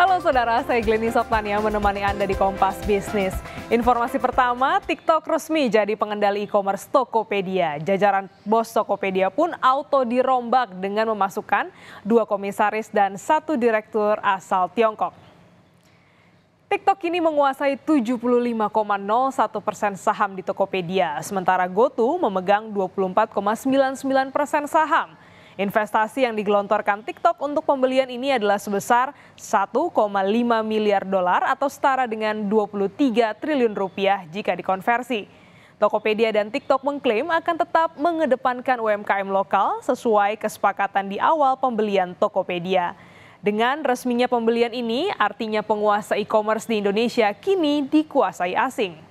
Halo saudara, saya Gleni yang menemani Anda di Kompas Bisnis. Informasi pertama, TikTok resmi jadi pengendali e-commerce Tokopedia. Jajaran bos Tokopedia pun auto dirombak dengan memasukkan dua komisaris dan satu direktur asal Tiongkok. TikTok kini menguasai 75,01 persen saham di Tokopedia, sementara GoTo memegang 24,99 persen saham. Investasi yang digelontorkan TikTok untuk pembelian ini adalah sebesar 1,5 miliar dolar atau setara dengan 23 triliun rupiah jika dikonversi. Tokopedia dan TikTok mengklaim akan tetap mengedepankan UMKM lokal sesuai kesepakatan di awal pembelian Tokopedia. Dengan resminya pembelian ini, artinya penguasa e-commerce di Indonesia kini dikuasai asing.